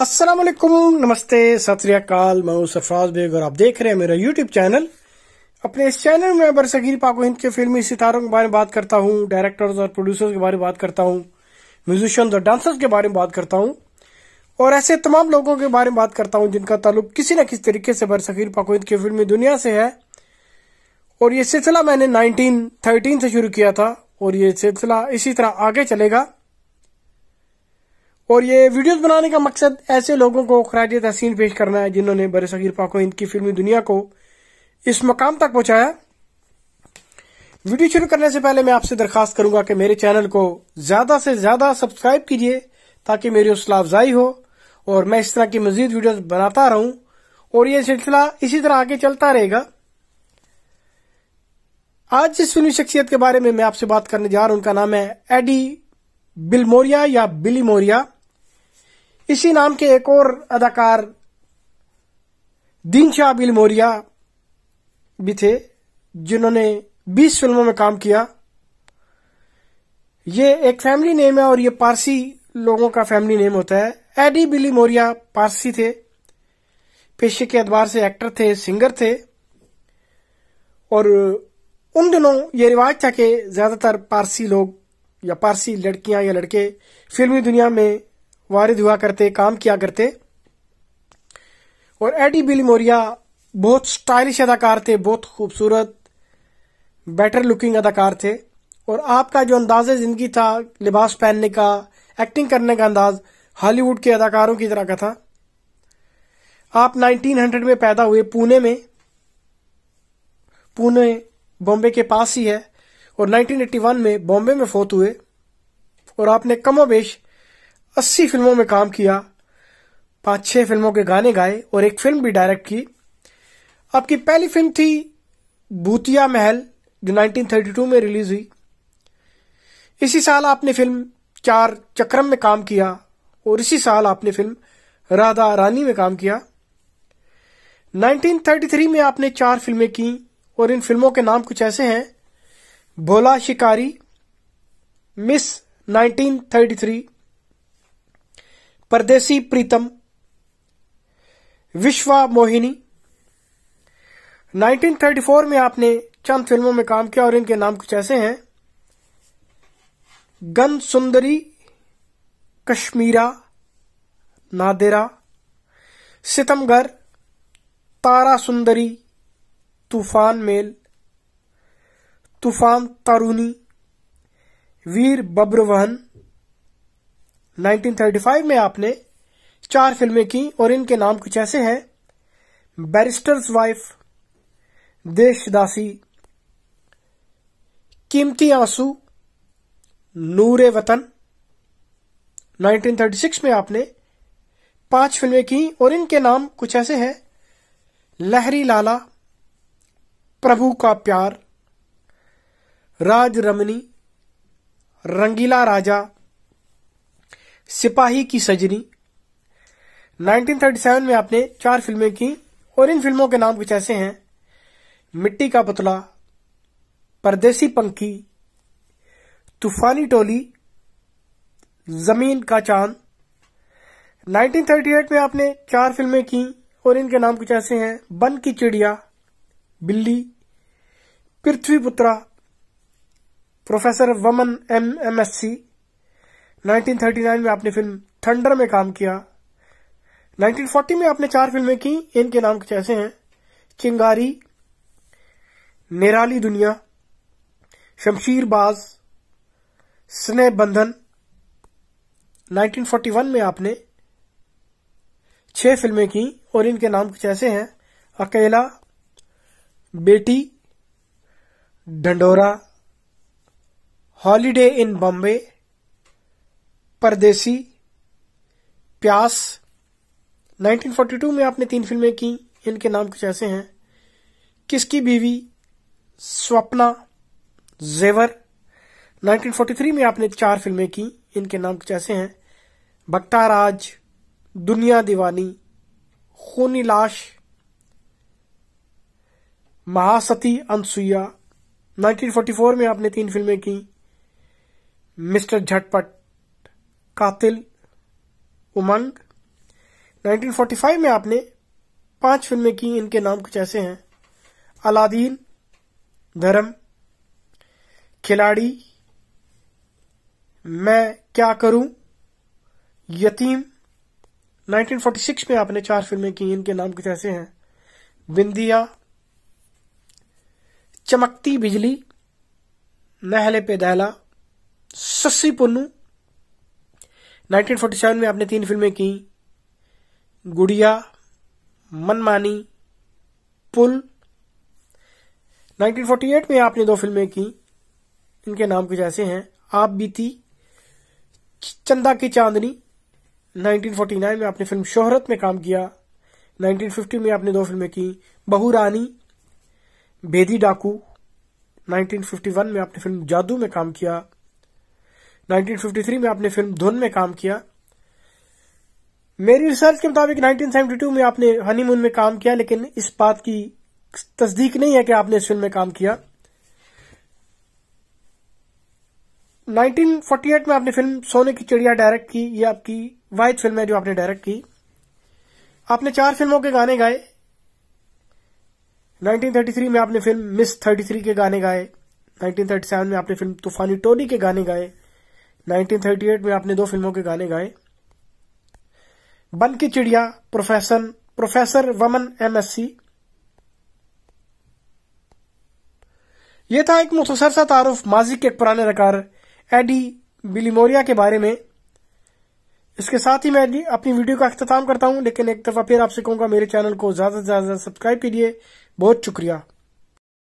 अस्सलाम वालेकुम नमस्ते सत श्रीकाल मैं सरफराज बेग और आप देख रहे हैं मेरा यूट्यूब चैनल अपने इस चैनल में बरसगीर पाको हिंद के फिल्मी सितारों के बारे में बात करता हूँ डायरेक्टर्स और प्रोड्यूसर्स के बारे में बात करता हूँ म्यूजिशियंस और डांसर्स के बारे में बात करता हूँ और ऐसे तमाम लोगों के बारे में बात करता हूँ जिनका ताल्लुक किसी न किसी तरीके से बरसगीर पाको हिंद की फिल्मी दुनिया से है और ये सिलसिला मैंने नाइनटीन से शुरू किया था और ये सिलसिला इसी तरह आगे चलेगा और ये वीडियोस बनाने का मकसद ऐसे लोगों को खराज तहसीन पेश करना है जिन्होंने बर सगीर पाको की फिल्मी दुनिया को इस मकाम तक पहुंचाया वीडियो शुरू करने से पहले मैं आपसे दरखास्त करूंगा कि मेरे चैनल को ज्यादा से ज्यादा सब्सक्राइब कीजिए ताकि मेरी हौसला अफजाई हो और मैं इस तरह की मजीद वीडियो बनाता रहूं और यह सिलसिला इसी तरह आगे चलता रहेगा आज जिस फिल्मी शख्सियत के बारे में मैं आपसे बात करने जा रहा हूं उनका नाम है एडी बिलमोरिया या बिली मोरिया इसी नाम के एक और अदाकार दीनशाह बिल मोरिया भी थे जिन्होंने 20 फिल्मों में काम किया ये एक फैमिली नेम है और ये पारसी लोगों का फैमिली नेम होता है एडी बिली मोरिया पारसी थे पेशे के अदबार से एक्टर थे सिंगर थे और उन दिनों ये रिवाज था कि ज्यादातर पारसी लोग या पारसी लड़कियां या लड़के फिल्मी दुनिया में वारिद हुआ करते काम किया करते और एडी बिल मोरिया बहुत स्टाइलिश अदाकार थे बहुत खूबसूरत बेटर लुकिंग अदाकार थे और आपका जो अंदाज जिंदगी था लिबास पहनने का एक्टिंग करने का अंदाज हॉलीवुड के अदाकारों की तरह का था आप 1900 में पैदा हुए पुणे में पुणे बॉम्बे के पास ही है और 1981 में बॉम्बे में फोत हुए और आपने कमोबेश अस्सी फिल्मों में काम किया पांच छह फिल्मों के गाने गाए और एक फिल्म भी डायरेक्ट की आपकी पहली फिल्म थी भूतिया महल जो 1932 में रिलीज हुई इसी साल आपने फिल्म चार चक्रम में काम किया और इसी साल आपने फिल्म राधा रानी में काम किया 1933 में आपने चार फिल्में की और इन फिल्मों के नाम कुछ ऐसे हैं भोला शिकारी मिस 1933 परदेसी प्रीतम विश्वा मोहिनी 1934 में आपने चंद फिल्मों में काम किया और इनके नाम कुछ ऐसे हैं गन सुंदरी कश्मीरा नादेरा सितमगर तारा सुंदरी तूफान मेल तूफान तारूनी वीर बब्रवहन 1935 में आपने चार फिल्में की और इनके नाम कुछ ऐसे हैं बैरिस्टर्स वाइफ देशदासी कीमती आंसू नूरे वतन 1936 में आपने पांच फिल्में की और इनके नाम कुछ ऐसे हैं लहरी लाला प्रभु का प्यार राज रमनी रंगीला राजा सिपाही की सजनी 1937 में आपने चार फिल्में की और इन फिल्मों के नाम कुछ ऐसे हैं मिट्टी का पुतला परदेसी पंखी तूफानी टोली जमीन का चांद 1938 में आपने चार फिल्में की और इनके नाम कुछ ऐसे हैं बन की चिड़िया बिल्ली पृथ्वी पुत्रा प्रोफेसर वमन एम एम एस सी 1939 में आपने फिल्म थंडर में काम किया 1940 में आपने चार फिल्में की इनके नाम कुछ ऐसे हैं चिंगारी निराली दुनिया शमशीरबाज स्नेह बंधन 1941 में आपने छह फिल्में की और इनके नाम कुछ ऐसे हैं अकेला बेटी डंडोरा हॉलीडे इन बॉम्बे परदेसी प्यास 1942 में आपने तीन फिल्में की इनके नाम कुछ ऐसे हैं किसकी बीवी स्वप्ना जेवर 1943 में आपने चार फिल्में की इनके नाम कुछ ऐसे हैं भक्ताराज राज दुनिया दीवानी खूनी लाश महासती अनसुईया 1944 में आपने तीन फिल्में की मिस्टर झटपट कातिल उमंग 1945 में आपने पांच फिल्में की इनके नाम कुछ ऐसे हैं अलादीन धर्म खिलाड़ी मैं क्या करूं यतीम 1946 में आपने चार फिल्में की इनके नाम कुछ ऐसे हैं बिंदिया चमकती बिजली नहले पे दहला सस्सी पुन्नू 1947 में आपने तीन फिल्में की गुड़िया मनमानी पुल 1948 में आपने दो फिल्में की इनके नाम कुछ ऐसे हैं आप बीती चंदा की चांदनी 1949 में आपने फिल्म शोहरत में काम किया 1950 में आपने दो फिल्में की बहूरानी बेदी डाकू 1951 में आपने फिल्म जादू में काम किया 1953 में आपने फिल्म धुन में काम किया मेरी रिसर्च के मुताबिक 1972 में आपने हनीमून में काम किया लेकिन इस बात की तस्दीक नहीं है कि आपने इस फिल्म में काम किया 1948 में आपने फिल्म सोने की चिड़िया डायरेक्ट की यह आपकी वाइट फिल्म है जो आपने डायरेक्ट की आपने चार फिल्मों के गाने गाए 1933 में आपने फिल्म मिस 33 के गाने गाए 1937 में आपने फिल्म तूफानी टोली के गाने गाए 1938 में आपने दो फिल्मों के गाने गाए बन की चिड़िया प्रोफेसर प्रोफेसर वमन एमएससी यह था एक मुख्तर सा तारुफ माजी के एक पुराने रकार एडी बिलीमोरिया के बारे में इसके साथ ही मैं अपनी वीडियो का अख्ताम करता हूं लेकिन एक दफा फिर आपसे कहूंगा मेरे चैनल को ज्यादा से ज्यादा सब्सक्राइब कीजिए बहुत शुक्रिया